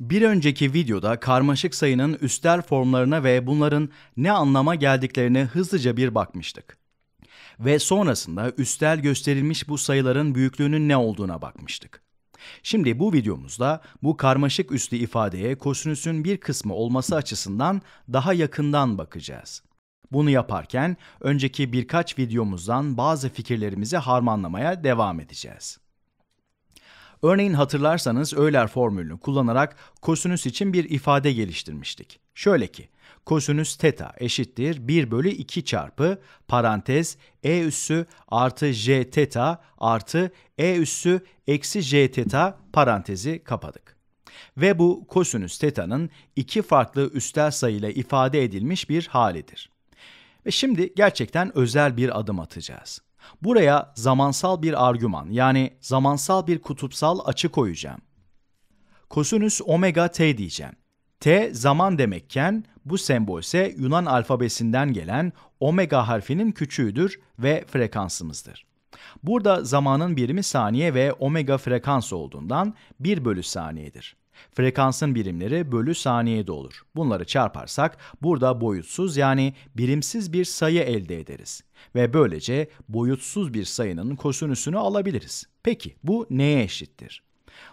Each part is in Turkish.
Bir önceki videoda karmaşık sayının üstel formlarına ve bunların ne anlama geldiklerine hızlıca bir bakmıştık. Ve sonrasında üstel gösterilmiş bu sayıların büyüklüğünün ne olduğuna bakmıştık. Şimdi bu videomuzda bu karmaşık üslü ifadeye kosinüsün bir kısmı olması açısından daha yakından bakacağız. Bunu yaparken önceki birkaç videomuzdan bazı fikirlerimizi harmanlamaya devam edeceğiz. Örneğin hatırlarsanız Euler formülünü kullanarak kosinüs için bir ifade geliştirmiştik. Şöyle ki, kosinüs teta eşittir 1 bölü 2 çarpı parantez e üssü artı j teta artı e üssü eksi j teta parantezi kapadık ve bu kosinüs teta'nın iki farklı üstel sayıyla ifade edilmiş bir halidir. Ve şimdi gerçekten özel bir adım atacağız. Buraya zamansal bir argüman yani zamansal bir kutupsal açı koyacağım. Kosinüs omega t diyeceğim. T zaman demekken bu sembol ise Yunan alfabesinden gelen omega harfinin küçüğüdür ve frekansımızdır. Burada zamanın birimi saniye ve omega frekans olduğundan 1 bölü saniyedir. Frekansın birimleri bölü saniyede olur. Bunları çarparsak burada boyutsuz yani birimsiz bir sayı elde ederiz. Ve böylece boyutsuz bir sayının kosinüsünü alabiliriz. Peki bu neye eşittir?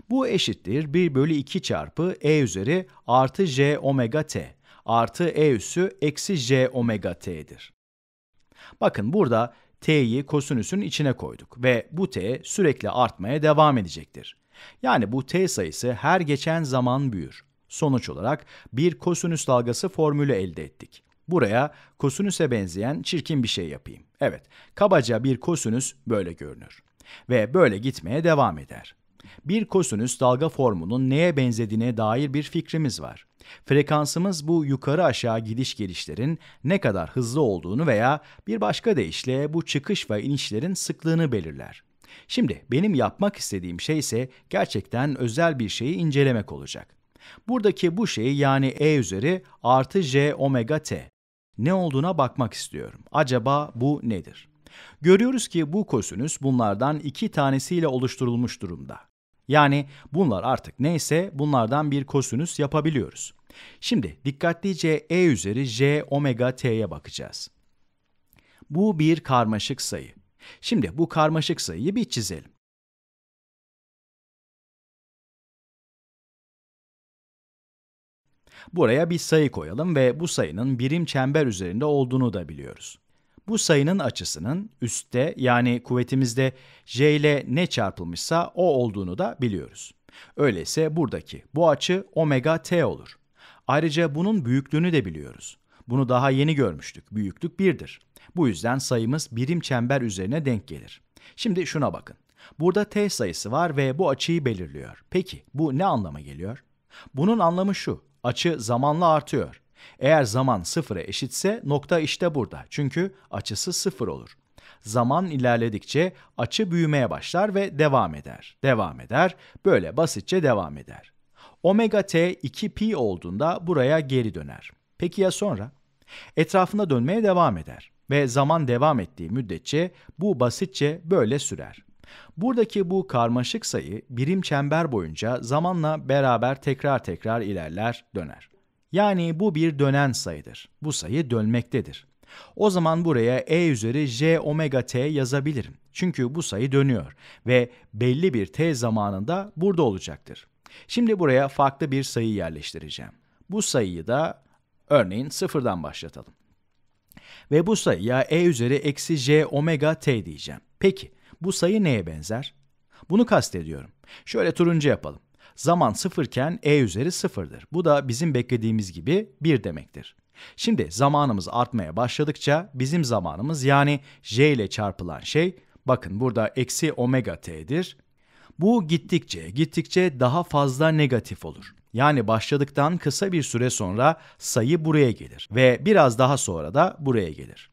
Bu eşittir 1 bölü 2 çarpı e üzeri artı j omega t artı e üssü eksi j omega t'dir. Bakın burada t'yi kosinüsün içine koyduk ve bu t sürekli artmaya devam edecektir. Yani bu t sayısı her geçen zaman büyür. Sonuç olarak bir kosinüs dalgası formülü elde ettik. Buraya kosinüse benzeyen çirkin bir şey yapayım. Evet, kabaca bir kosinüs böyle görünür. Ve böyle gitmeye devam eder. Bir kosinüs dalga formunun neye benzediğine dair bir fikrimiz var. Frekansımız bu yukarı aşağı gidiş gelişlerin ne kadar hızlı olduğunu veya bir başka deyişle bu çıkış ve inişlerin sıklığını belirler. Şimdi benim yapmak istediğim şey ise gerçekten özel bir şeyi incelemek olacak. Buradaki bu şeyi yani E üzeri artı J omega T. Ne olduğuna bakmak istiyorum. Acaba bu nedir? Görüyoruz ki bu kosinüs bunlardan iki tanesiyle oluşturulmuş durumda. Yani bunlar artık neyse bunlardan bir kosinüs yapabiliyoruz. Şimdi dikkatlice E üzeri J omega T'ye bakacağız. Bu bir karmaşık sayı. Şimdi bu karmaşık sayıyı bir çizelim. Buraya bir sayı koyalım ve bu sayının birim çember üzerinde olduğunu da biliyoruz. Bu sayının açısının üstte yani kuvvetimizde j ile ne çarpılmışsa o olduğunu da biliyoruz. Öyleyse buradaki bu açı omega t olur. Ayrıca bunun büyüklüğünü de biliyoruz. Bunu daha yeni görmüştük. Büyüklük 1'dir. Bu yüzden sayımız birim çember üzerine denk gelir. Şimdi şuna bakın. Burada t sayısı var ve bu açıyı belirliyor. Peki bu ne anlama geliyor? Bunun anlamı şu. Açı zamanla artıyor. Eğer zaman sıfıra eşitse nokta işte burada. Çünkü açısı sıfır olur. Zaman ilerledikçe açı büyümeye başlar ve devam eder. Devam eder. Böyle basitçe devam eder. Omega t 2pi olduğunda buraya geri döner. Peki ya sonra? Etrafında dönmeye devam eder ve zaman devam ettiği müddetçe bu basitçe böyle sürer. Buradaki bu karmaşık sayı birim çember boyunca zamanla beraber tekrar tekrar ilerler, döner. Yani bu bir dönen sayıdır. Bu sayı dönmektedir. O zaman buraya e üzeri j omega t yazabilirim. Çünkü bu sayı dönüyor ve belli bir t zamanında burada olacaktır. Şimdi buraya farklı bir sayı yerleştireceğim. Bu sayıyı da Örneğin sıfırdan başlatalım. Ve bu ya e üzeri eksi j omega t diyeceğim. Peki bu sayı neye benzer? Bunu kastediyorum. Şöyle turuncu yapalım. Zaman sıfırken e üzeri sıfırdır. Bu da bizim beklediğimiz gibi bir demektir. Şimdi zamanımız artmaya başladıkça bizim zamanımız yani j ile çarpılan şey bakın burada eksi omega t'dir. Bu gittikçe gittikçe daha fazla negatif olur yani başladıktan kısa bir süre sonra sayı buraya gelir ve biraz daha sonra da buraya gelir.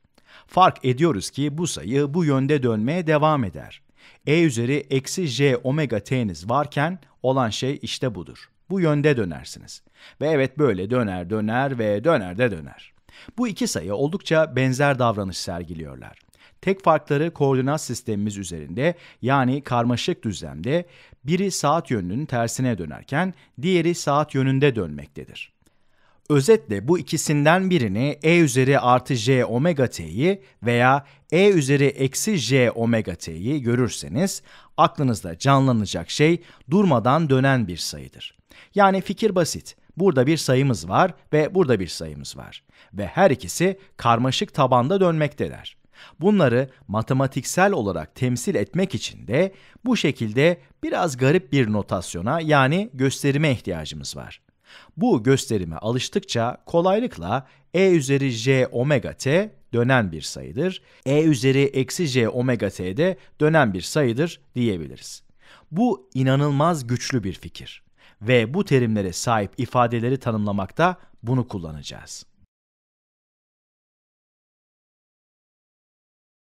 Fark ediyoruz ki bu sayı bu yönde dönmeye devam eder. E üzeri eksi j omega t'niz varken olan şey işte budur. Bu yönde dönersiniz. Ve evet böyle döner döner ve döner de döner. Bu iki sayı oldukça benzer davranış sergiliyorlar. Tek farkları koordinat sistemimiz üzerinde yani karmaşık düzlemde biri saat yönünün tersine dönerken diğeri saat yönünde dönmektedir. Özetle bu ikisinden birini e üzeri artı j omega t'yi veya e üzeri eksi j omega t'yi görürseniz aklınızda canlanacak şey durmadan dönen bir sayıdır. Yani fikir basit. Burada bir sayımız var ve burada bir sayımız var. Ve her ikisi karmaşık tabanda dönmekteler. Bunları matematiksel olarak temsil etmek için de bu şekilde biraz garip bir notasyona yani gösterime ihtiyacımız var. Bu gösterime alıştıkça kolaylıkla e üzeri j omega t dönen bir sayıdır, e üzeri eksi j omega t de dönen bir sayıdır diyebiliriz. Bu inanılmaz güçlü bir fikir ve bu terimlere sahip ifadeleri tanımlamakta bunu kullanacağız.